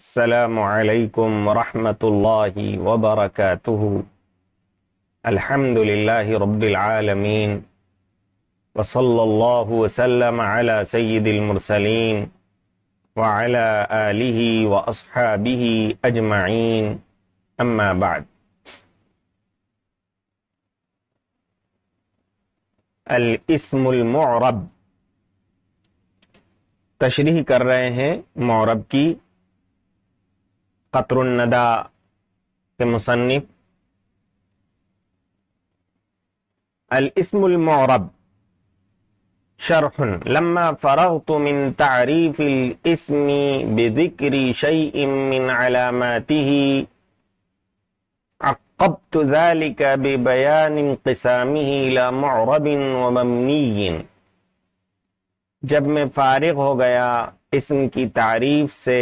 السلام عليكم ورحمة الله وبركاته الحمد لله رب العالمين وصلى الله وسلم على سيد المرسلين وعلى آله وأصحابه أجمعين أما بعد الاسم المعرب तशरी कर रहे हैं मौरब की क़तरदा के मुसनफ़ अलस्मरब शरहन लम्मा फ़रह तो मिन तारीफ़ इसमी बेदिक्री शई मिन अलामती أقبت ذلك ببيان انقسامه الى معرب ومبني जब मैं फारिग हो गया इसम की तारीफ से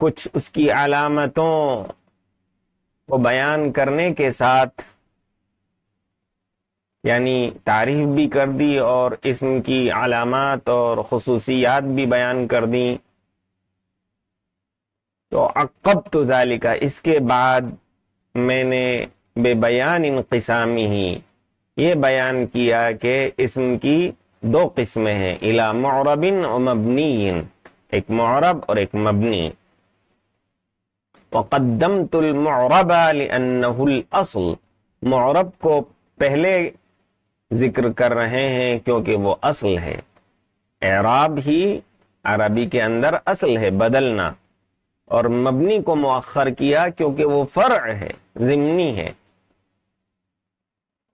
कुछ उसकी अलामतों को बयान करने के साथ यानी तारीफ भी कर दी और इसम की अलामत और खसूसियात भी बयान कर दी तो अकब तो जालिका इसके बाद मैंने बेबयान इनकसामी ही ये बयान किया कि इसम की दो किस्में हैं इला मौरबिन और मबनी एक मौरब और एक मबनी वक़दम मौरब को पहले जिक्र कर रहे हैं क्योंकि वो असल है एराब ही अरबी के अंदर असल है बदलना और मबनी को मौखर किया क्योंकि वो फ़र् है ज़िमनी है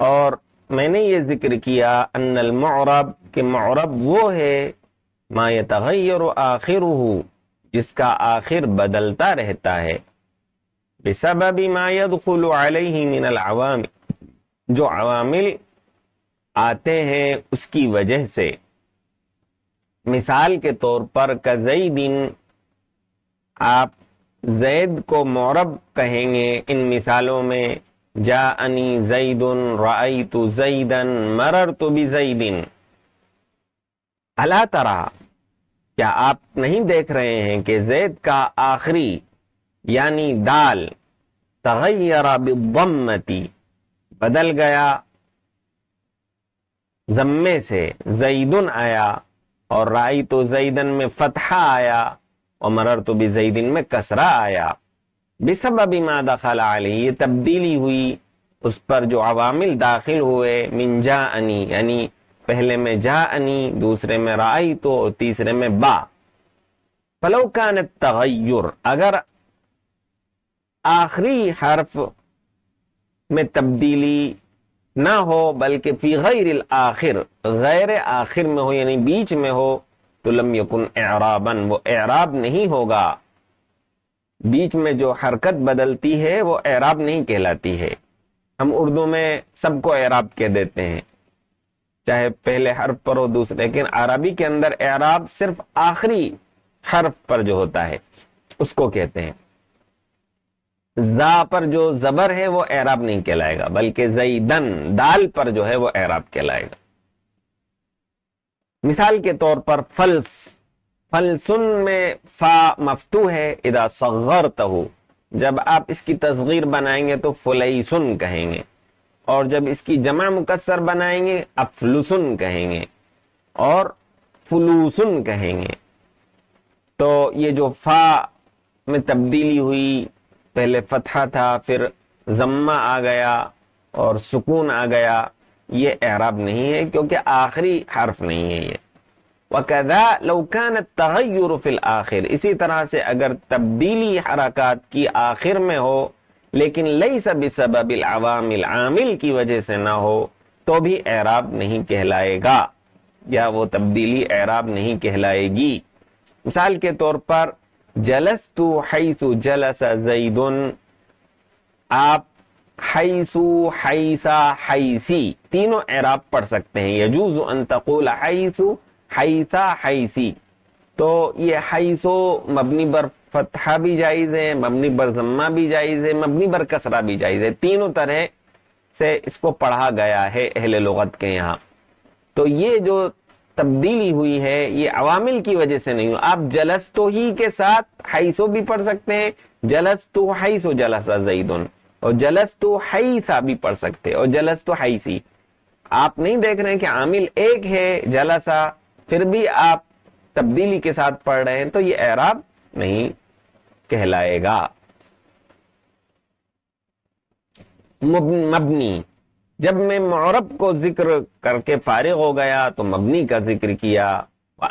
और मैंने ये जिक्र किया अनल के मौरब वो है मा तगैर आखिर जिसका आखिर बदलता रहता है बेसबी मायद बेसबब मिनल आवाम जो अवामिल आते हैं उसकी वजह से मिसाल के तौर पर कजई दिन आप जैद को मौरब कहेंगे इन मिसालों में जा अनी जईदन रई तो जईदन मरर तो भी जईदिन अला तरह क्या आप नहीं देख रहे हैं कि जैद का आखिरी यानी दाल तगैरा बदल गया जम्मे से जईदन आया और राई तो जईदन में फतहा आया और मरर तो भी जईदिन में कसरा आया बेसब अभी मादा खला ये तब्दीली हुई उस पर जो अवामिल दाखिल हुए मिंजा अनी यानी पहले में जा अनी दूसरे में राई तो तीसरे में बा फलो तगैर अगर आखिरी हर्फ में तब्दीली ना हो बल्कि फी गैर आखिर गैर आखिर में हो यानी बीच में हो तो लम यकुन एराबन वो एराब नहीं होगा बीच में जो हरकत बदलती है वो एराब नहीं कहलाती है हम उर्दू में सबको एराब कह देते हैं चाहे पहले हर्फ पर हो दूसरे लेकिन अरबी के अंदर एराब सिर्फ आखिरी हर्फ पर जो होता है उसको कहते हैं जा पर जो जबर है वो एराब नहीं कहलाएगा बल्कि जईदन दाल पर जो है वो एराब कहलाएगा मिसाल के तौर पर फल्स फलसुन में फा मफतू है इदा सगर जब आप इसकी तस्गीर बनाएंगे तो फुलई सुन कहेंगे और जब इसकी जमा मुकसर बनाएंगे अब फलूसन कहेंगे और फलूसन कहेंगे तो ये जो फा में तब्दीली हुई पहले फतहा था फिर जम्मा आ गया और सुकून आ गया ये एराब नहीं है क्योंकि आखिरी हर्फ नहीं है ये वकदा लौकान तहयुर आखिर इसी तरह से अगर तब्दीली हरकत की आखिर में हो लेकिन लई सभी सबिल अवामिल आमिल की वजह से ना हो तो भी ऐराब नहीं कहलाएगा या वो तब्दीली ऐराब नहीं कहलाएगी मिसाल के तौर पर जलस तू हैसु जलस जईदन आप हईसु हईसा हईसी तीनों ऐराब पढ़ सकते हैं यजूज अंतकुल हईसु हईसा हईसी तो ये हईसो मबनी बर्फ फतहा भी जायज़ है मबनी बर भी जायज़ है मबनी बर कसरा भी जायज़ है तीनों तरह से इसको पढ़ा गया है अहल लगत के यहाँ तो ये जो तब्दीली हुई है ये अवामिल की वजह से नहीं आप जलस तो ही के साथ हाइसो भी पढ़ सकते हैं जलस तो हाइसो जलसा जईदन और जलस तो हाइसा भी पढ़ सकते और जलस तो हाइसी आप नहीं देख रहे हैं कि आमिल एक है जलसा फिर भी आप तब्दीली के साथ पढ़ रहे हैं तो ये एराब नहीं कहलाएगा मबनी जब मैं मौरब को जिक्र करके फारिग हो गया तो मबनी का जिक्र किया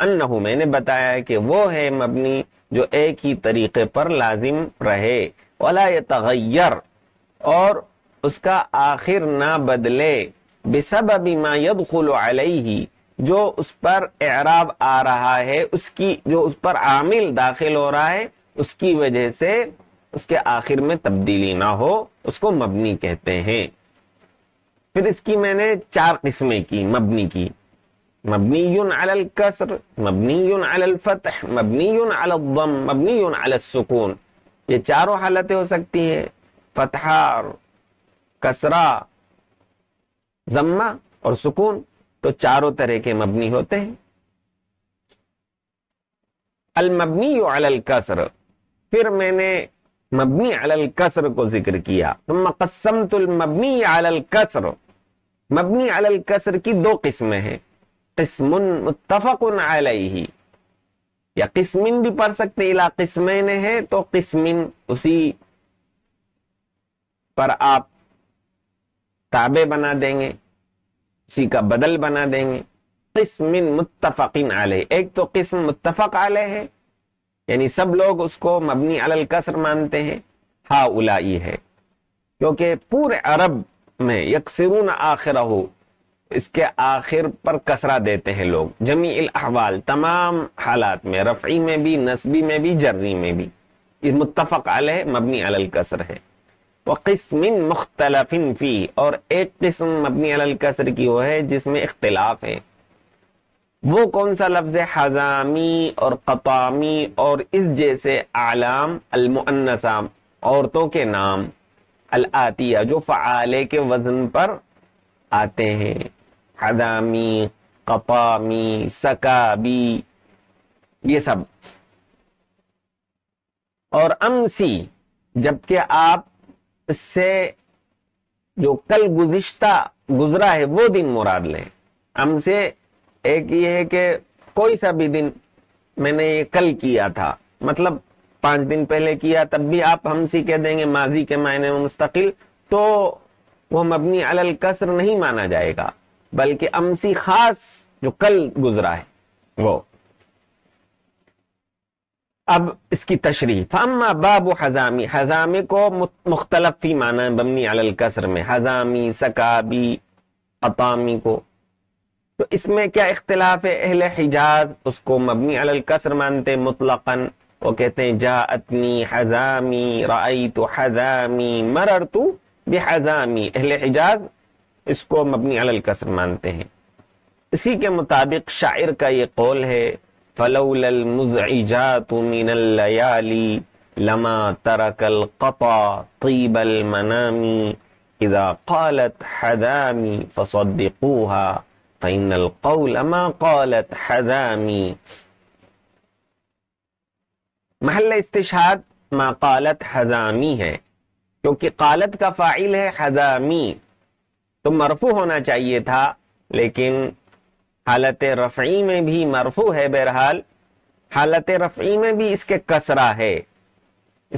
अन्नहू मैंने बताया कि वो है मबनी जो एक ही तरीके पर लाजिम रहे वाला ये तगैर और उसका आखिर ना बदले बेसब अबीमायद ही जो उस पर एराब आ रहा है उसकी जो उस पर आमिल दाखिल हो रहा है उसकी वजह से उसके आखिर में तब्दीली ना हो उसको मबनी कहते हैं फिर इसकी मैंने चार किस्में की मबनी की मबनी युन अल कसर मबनी युन अल फतह मबनी अल दम मबनी अल सुकून ये चारों हालतें हो सकती हैं फतहार कसरा जम्मा और सुकून तो चारों तरह के मबनी होते हैं अल मबनी कसर फिर मैंने मबनी अलल कसर को जिक्र किया तुल मबनी अलल कसर मबनी अलल कसर की दो किस्में हैं किस्म मुतफकुन अलैही या किस्मिन भी पढ़ सकते इला किस्मैन है तो किस्मिन उसी पर आप ताबे बना देंगे उसी का बदल बना देंगे किस्मिन मुतफ़िन आल एक तो किस्म मुतफक आल है यानी सब लोग उसको मबनी अल कसर मानते हैं हा उलाई है क्योंकि पूरे अरब में यकसरून आखिर हो इसके आखिर पर कसरा देते हैं लोग जमी अहवाल तमाम हालात में रफ़ी में भी नस्बी में भी जर्री में भी ये मुतफ़ अल है मबनी अल कसर है वह किस्म मुख्तलफिन फ़ी और एक किस्म मबनी अल कसर की वो है जिसमें इख्तलाफ है वो कौन सा लफ्ज है हजामी और कतामी और इस जैसे आलाम अलमुअन्नसाम औरतों के नाम आतिया जो फ़ाले के वजन पर आते हैं हजामी कपामी सकाबी ये सब और अमसी जबकि आप से जो कल गुज्ता गुजरा है वो दिन मुराद लें अमसे एक ये है कि कोई सा भी दिन मैंने ये कल किया था मतलब पांच दिन पहले किया तब भी आप हमसी कह देंगे माजी के मायने में मुस्तकिल तो वो मबनी अलल कसर नहीं माना जाएगा बल्कि अमसी खास जो कल गुजरा है वो अब इसकी तशरी फम्मा बाबू हजामी हजामी को मुख्तलफ ही माना है मबनी अलल कसर में हजामी सकाबी अतामी को تو اس میں کیا اختلاف ہے اہل حجاز اس کو مبنی علی القصر مانتے مطلقا وہ کہتے ہیں جاءتنی حزامی رأیت حزامی مررت بحزامی اہل حجاز اس کو مبنی علی القصر مانتے ہیں اسی کے مطابق شاعر کا یہ قول ہے فلولا المزعجات من الليالي لما ترك القطا طيب المنام اذا قالت حذامي فصدقوها فإن القول ما قالت حذامي महल इस्तेशाद मा कालत हजामी है क्योंकि कालत का फाइल है हजामी तो मरफू होना चाहिए था लेकिन हालत रफ़ी में भी मरफू है बहरहाल हालत रफ़ी में भी इसके कसरा है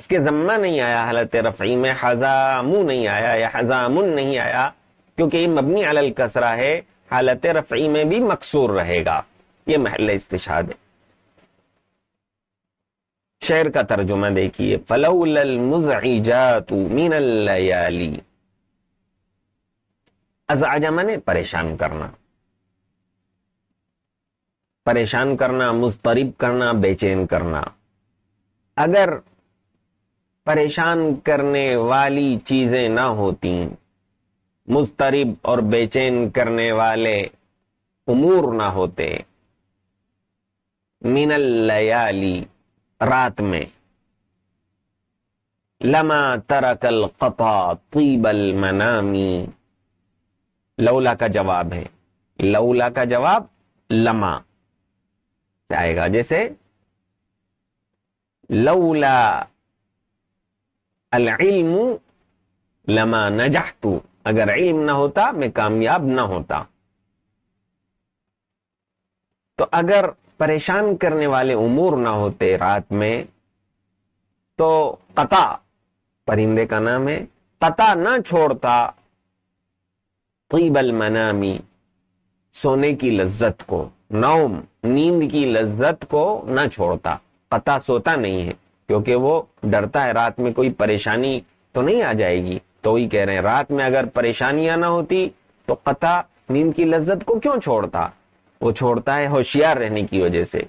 इसके जम्मा नहीं आया हालत रफ़ी में हजामू नहीं आया या हजामुन नहीं आया क्योंकि ये मबनी अल कसरा है हालत रफ़ी में भी मकसूर रहेगा ये महल इस्तिशाद है शेर का तर्जुमा देखिए फलौलमजातली परेशान करना परेशान करना मुस्तरब करना बेचैन करना अगर परेशान करने वाली चीजें ना होती मुस्तरब और बेचैन करने वाले उमूर ना होते मीनल लयाली रात में लमा तरकल कपा तीबल मनामी लौला का जवाब है लौला का जवाब लमा आएगा जैसे लौला अल इल्म लमा नजाहतू अगर इल्म ना होता मैं कामयाब ना होता तो अगर परेशान करने वाले उमूर ना होते रात में तो कता परिंदे का नाम है कता ना छोड़ता तीबल मनामी सोने की लज्जत को नौम नींद की लज्जत को ना छोड़ता कता सोता नहीं है क्योंकि वो डरता है रात में कोई परेशानी तो नहीं आ जाएगी तो ही कह रहे हैं रात में अगर परेशानियां ना होती तो कथा नींद की लज्जत को क्यों छोड़ता वो छोड़ता है होशियार रहने की वजह से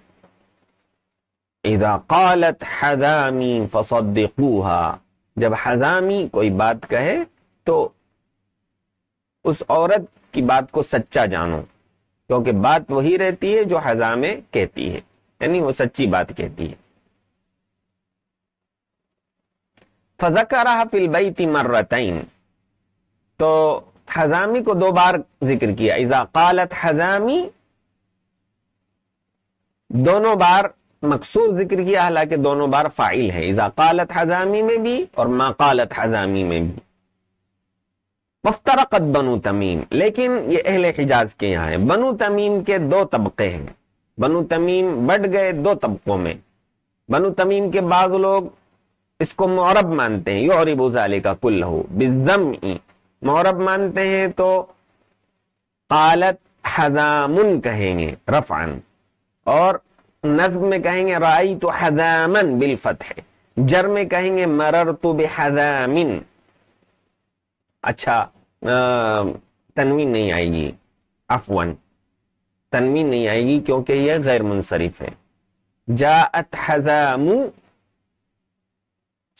कालत हजामी फसदूहा जब हजामी कोई बात कहे तो उस औरत की बात को सच्चा जानो क्योंकि बात वही रहती है जो हजामे कहती है यानी वो सच्ची बात कहती है फजकरा फिलबई मर्रतन तो हजामी को दो बार जिक्र किया इजा कालत हजामी दोनों बार मकसूद जिक्र किया हालांकि दोनों बार फाइल है इजा कालत हजामी में भी और माकालत हजामी में भी मुफ्तरकत बनु तमीम लेकिन ये अहले हिजाज के यहाँ है बनु तमीम के दो तबके हैं बनु तमीम बढ़ गए दो तबकों में बनु तमीम के बाद लोग इसको मौरब मानते हैं योरिबू का कुल हो बिजम मौरब मानते हैं तो कालत हजामुन कहेंगे रफान और नज्म में कहेंगे राई तो हजामन बिलफत है जर में कहेंगे मरर तो बेहजामिन अच्छा तनवीन नहीं आएगी अफवन तनवीन नहीं आएगी क्योंकि यह गैर मुनसरिफ है अत हजामू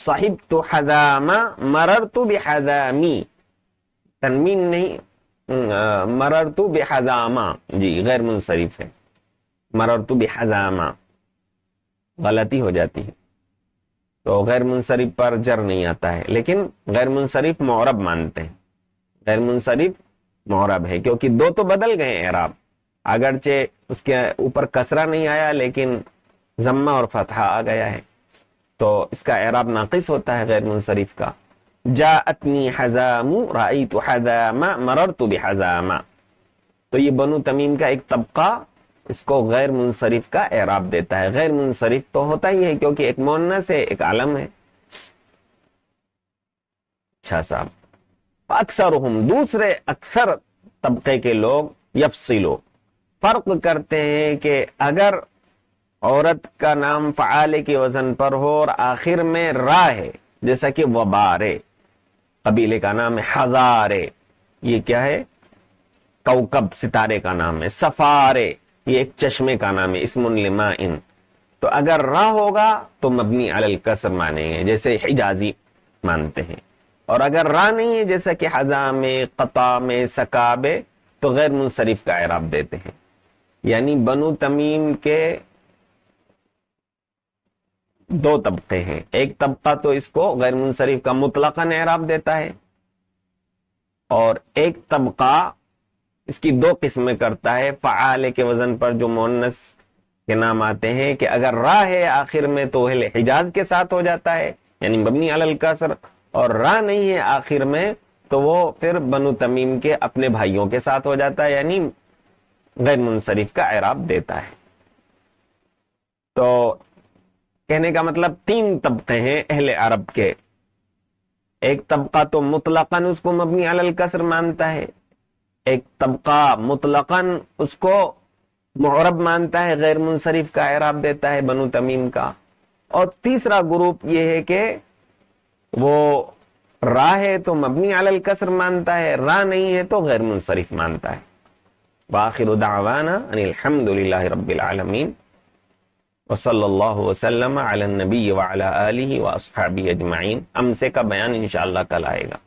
साहिब तो हदामा मरर तो बेहदामी तनमीन नहीं मरर तो बेहदामा जी गैर मुनसरिफ है मरर तो बेहदामा गलती हो जाती है तो गैर मुनसरिफ पर जर नहीं आता है लेकिन गैर मुनसरिफ मौरब मानते हैं गैर मुनसरिफ मौरब है क्योंकि दो तो बदल गए एराब अगरचे उसके ऊपर कसरा नहीं आया लेकिन जम्मा और फतहा आ गया है तो इसका एराब नाकिस होता है गैर मुनसरफ का जातनी हजामू तो मरर तो हजामा तो ये बनु तमीम का एक तबका इसको गैर मुनसरफ का एराब देता है गैर मुनसरफ तो होता ही है क्योंकि एक मोन्नस है एक आलम है अच्छा साहब अक्सर हम दूसरे अक्सर तबके के लोग यफसिलो फर्क करते हैं कि अगर औरत का नाम फ़ाले के वजन पर हो और आखिर में रा है जैसा कि वबारे कबीले का नाम है हजारे ये क्या है कौकब सितारे का नाम है सफारे ये एक चश्मे का नाम है इसमा इन तो अगर रा होगा तो मबनी अल कसर मानेंगे जैसे हिजाजी मानते हैं और अगर रा नहीं है जैसा कि हजाम में सकाबे तो गैर मुनसरिफ का एराब देते हैं यानी बनु तमीम के दो तबके हैं एक तबका तो इसको गैर मुनसरिफ का मुतलकन एराब देता है और एक तबका इसकी दो किस्में करता है फ़ाल के वजन पर जो मोनस के नाम आते हैं कि अगर रा है आखिर में तो अहल हिजाज के साथ हो जाता है यानी मबनी अल कसर और रा नहीं है आखिर में तो वो फिर बनु तमीम के अपने भाइयों के साथ हो जाता है यानी गैर मुनसरिफ का एराब देता है तो कहने का मतलब तीन तबके हैं अहले अरब के एक तबका तो मुतलकन उसको मबनी अल कसर मानता है एक तबका मुतलकन उसको मुहरब मानता है गैर मुनसरफ का एराब देता है बनु तमीम का और तीसरा ग्रुप यह है कि वो रा है तो मबनी अल कसर मानता है रा नहीं है तो गैर मुनसरफ मानता है बाखिर दावाना अनिलहमदिल्ला रबीआलमीन वसल्ला वसलम नबी वाली वसहाबी अजमाइन अमसे का बयान इन कल आएगा